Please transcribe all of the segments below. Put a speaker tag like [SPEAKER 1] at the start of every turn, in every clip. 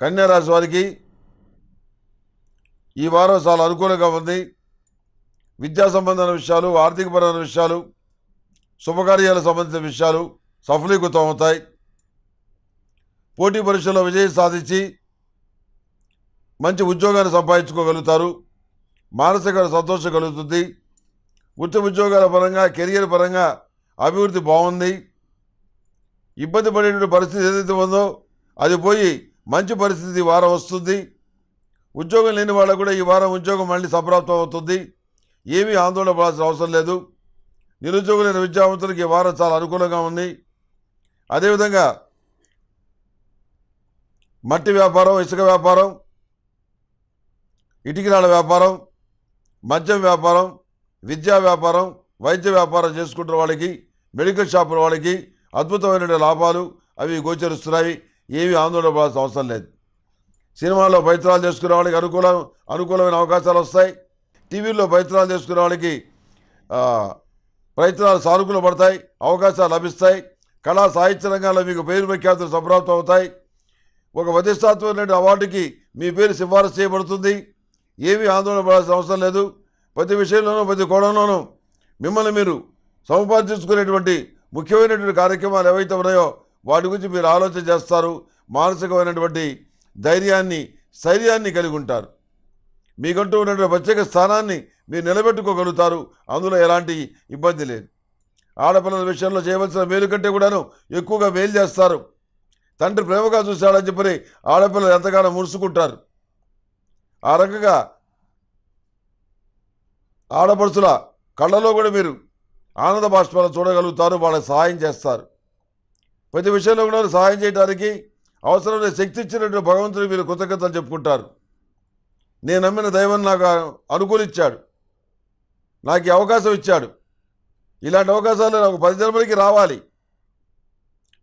[SPEAKER 1] కన్యారాశి వారికి ఈ వారం చాలా అనుకూలంగా ఉంది విద్యా సంబంధమైన విషయాలు ఆర్థికపరమైన విషయాలు శుభకార్యాలకు సంబంధించిన విషయాలు సఫలీకృతం అవుతాయి పోటీ పరీక్షల్లో విజయం సాధించి మంచి ఉద్యోగాన్ని సంపాదించుకోగలుగుతారు మానసిక సంతోషం కలుగుతుంది ఉత్తమ ఉద్యోగాల పరంగా కెరియర్ పరంగా అభివృద్ధి బాగుంది ఇబ్బంది పడేటువంటి పరిస్థితి ఏదైతే ఉందో అది పోయి మంచి పరిస్థితి ఈ వారం వస్తుంది ఉద్యోగం లేని వాళ్ళకు కూడా ఈ వారం ఉద్యోగం మళ్ళీ సప్రాప్తం అవుతుంది ఏమీ ఆందోళన పడాల్సిన అవసరం లేదు నిరుద్యోగులైన విద్యావంతులకు ఈ వారం చాలా అనుకూలంగా ఉంది అదేవిధంగా మట్టి వ్యాపారం ఇసుక వ్యాపారం ఇటుకిరాల వ్యాపారం మద్యం వ్యాపారం విద్యా వ్యాపారం వైద్య వ్యాపారం చేసుకుంటున్న వాళ్ళకి మెడికల్ షాపుల వాళ్ళకి అద్భుతమైన లాభాలు అవి గోచరిస్తున్నాయి ఏవి ఆందోళన పడాల్సిన అవసరం లేదు సినిమాలో పవిత్రాలు చేసుకునే వాళ్ళకి అనుకూలం అనుకూలమైన అవకాశాలు వస్తాయి టీవీల్లో పైత్రాలు చేసుకునే వాళ్ళకి ప్రయత్నాలు సానుకూల పడతాయి అవకాశాలు లభిస్తాయి కళా సాహిత్య రంగాల్లో మీకు పేరు ప్రఖ్యాతులు సంప్రాప్తం అవుతాయి ఒక ప్రతిష్టాత్మకమైన అవార్డుకి మీ పేరు సిఫారసు చేయబడుతుంది ఏమీ ఆందోళన పడాల్సిన అవసరం లేదు ప్రతి విషయంలోనూ ప్రతి కోణంలోనూ మిమ్మల్ని మీరు సముపార్జించుకునేటువంటి ముఖ్యమైనటువంటి కార్యక్రమాలు ఏవైతే ఉన్నాయో వాటి గురించి మీరు ఆలోచన చేస్తారు మానసికమైనటువంటి ధైర్యాన్ని శైర్యాన్ని కలిగి ఉంటారు మీకంటూ ఉన్నటువంటి ప్రత్యేక స్థానాన్ని మీరు నిలబెట్టుకోగలుగుతారు అందులో ఎలాంటి ఇబ్బంది లేదు ఆడపిల్లల విషయంలో చేయవలసిన మేలు కంటే కూడాను ఎక్కువగా మేలు చేస్తారు తండ్రి ప్రేమగా చూశాడని చెప్పని ఆడపిల్లలు ఎంతగానో మురుసుకుంటారు ఆ రకంగా ఆడపడుచుల కళ్ళలో కూడా మీరు ఆనంద బాష్పాలను చూడగలుగుతారు వాళ్ళకి సహాయం చేస్తారు ప్రతి విషయంలో కూడా సహాయం చేయడానికి అవసరమైన శక్తి ఇచ్చినటువంటి భగవంతుడు మీరు కృతజ్ఞతలు చెప్పుకుంటారు నేను నమ్మిన దైవం నాకు అనుకూలిచ్చాడు నాకు ఈ అవకాశం ఇచ్చాడు ఇలాంటి అవకాశాలు నాకు పది జన్మలకి రావాలి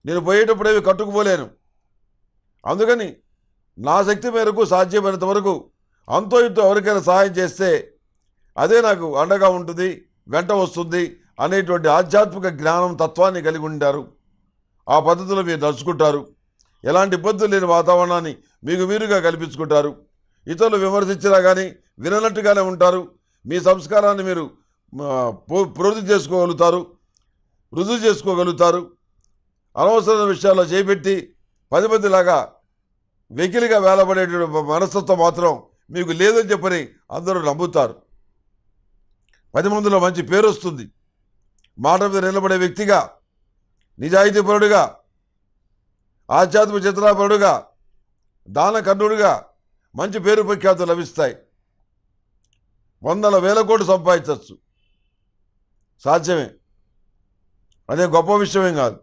[SPEAKER 1] నేను పోయేటప్పుడు ఏమి కట్టుకుపోలేను అందుకని నా శక్తి మేరకు సాధ్యమైనంత వరకు అంతో ఇంతో ఎవరికైనా సహాయం చేస్తే అదే నాకు అండగా ఉంటుంది వెంట వస్తుంది అనేటువంటి ఆధ్యాత్మిక జ్ఞానం తత్వాన్ని కలిగి ఉంటారు ఆ పద్ధతిలో మీరు నడుచుకుంటారు ఎలాంటి ఇబ్బందులు లేని వాతావరణాన్ని మీకు మీరుగా కల్పించుకుంటారు ఇతరులు విమర్శించినా కానీ విననట్టుగానే ఉంటారు మీ సంస్కారాన్ని మీరు పూర్తి చేసుకోగలుగుతారు రుజువు చేసుకోగలుగుతారు అనవసరమైన విషయాల్లో చేపెట్టి పది మందిలాగా వెకిలిగా వేలబడేటువంటి మనస్తత్వం మాత్రం మీకు లేదని చెప్పని అందరూ నమ్ముతారు పది మందిలో మంచి పేరు వస్తుంది మాట మీద నిలబడే వ్యక్తిగా నిజాయితీపరుడుగా ఆధ్యాత్మిక చిత్రాపరుడుగా దానకర్ణుడిగా మంచి పేరు ప్రఖ్యాతులు లభిస్తాయి వందల వేల కోట్లు సంపాదించవచ్చు సాధ్యమే అదే గొప్ప విషయమేం కాదు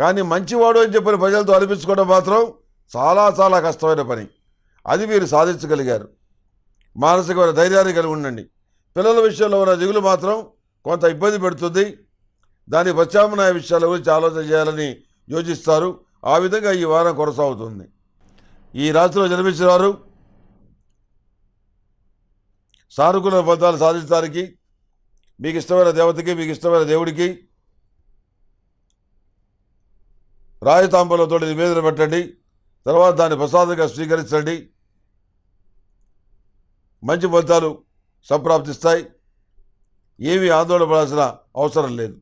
[SPEAKER 1] కానీ మంచివాడు అని చెప్పిన ప్రజలతో అనిపించుకోవడం మాత్రం చాలా చాలా కష్టమైన పని అది మీరు సాధించగలిగారు మానసికమైన ధైర్యాన్ని కలిగి ఉండండి పిల్లల విషయంలో ఉన్న దిగులు మాత్రం కొంత ఇబ్బంది పెడుతుంది దాని ప్రత్యామ్నాయ విషయాల గురించి ఆలోచన చేయాలని యోచిస్తారు ఆ విధంగా ఈ వారం కొనసాగుతుంది ఈ రాత్రిలో జన్మించిన వారు సానుకూల ఫలితాలు సాధించడానికి మీకు ఇష్టమైన దేవతకి మీకు ఇష్టమైన దేవుడికి రాజతాంబలతో నివేదన పెట్టండి తర్వాత దాన్ని ప్రసాదంగా స్వీకరించండి మంచి ఫలితాలు సంప్రాప్తిస్తాయి ఏమీ ఆందోళన పడాల్సిన అవసరం లేదు